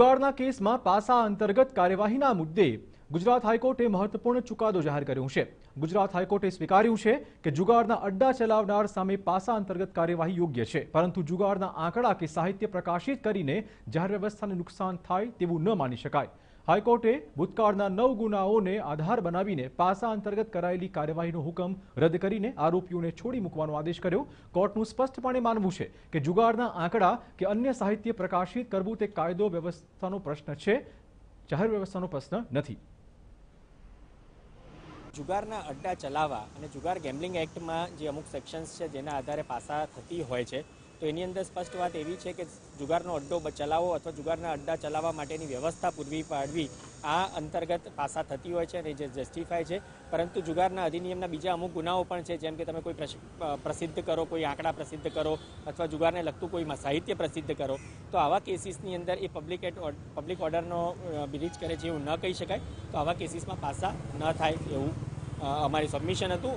બગાડના કેસમાં પાસા અંતર્ગત કાર્યવાહીના મુદ્દે ગુજરાત હાઈકોર્ટે મહત્વપૂર્ણ ચુકાદો જાહેર કર્યો છે ગુજરાત હાઈકોર્ટે સ્વીકાર્યું છે કે જુગારના અડ્ડા ચલાવનાર સામે પાસા અંતર્ગત કાર્યવાહી યોગ્ય છે પરંતુ જુગારના આંકડા કે સાહિત્ય પ્રકાશિત કરીને જાહેર વ્યવસ્થાને નુકસાન થાય તેવું ન માની શકાય હાઈકોર્ટે ભૂતકાળના નવ ગુનાઓને આધાર બનાવીને પાસા અંતર્ગત કરાયેલી કાર્યવાહીનો હુકમ રદ કરીને આરોપીઓને છોડી મૂકવાનો આદેશ કર્યો કોર્ટનું સ્પષ્ટપણે માનવું છે કે જુગારના આંકડા કે અન્ય સાહિત્ય પ્રકાશિત કરવું તે કાયદો વ્યવસ્થાનો પ્રશ્ન છે જાહેર વ્યવસ્થાનો પ્રશ્ન નથી જુગારના અડ્ડા ચલાવવા અને જુગાર ગેમ્બલિંગ એક્ટમાં જે અમુક સેક્શન્સ છે જેના આધારે પાસા થતી હોય છે તો એની અંદર સ્પષ્ટ વાત એવી છે કે જુગારનો અડ્ડો ચલાવો અથવા જુગારના અડ્ડા ચલાવવા માટેની વ્યવસ્થા પૂરવી પાડવી આ અંતર્ગત પાસા થતી હોય છે અને જે જસ્ટિફાય છે પરંતુ જુગારના અધિનિયમના બીજા અમુક ગુનાઓ પણ છે જેમ કે તમે કોઈ પ્રસિદ્ધ કરો કોઈ આંકડા પ્રસિદ્ધ કરો અથવા જુગારને લગતું કોઈ સાહિત્ય પ્રસિદ્ધ કરો તો આવા કેસીસની અંદર એ પબ્લિક એટ પબ્લિક ઓર્ડરનો બ્રિજ કરે છે એવું ન કહી શકાય તો આવા કેસીસમાં પાસા ન થાય એવું અમારી સબમિશન હતું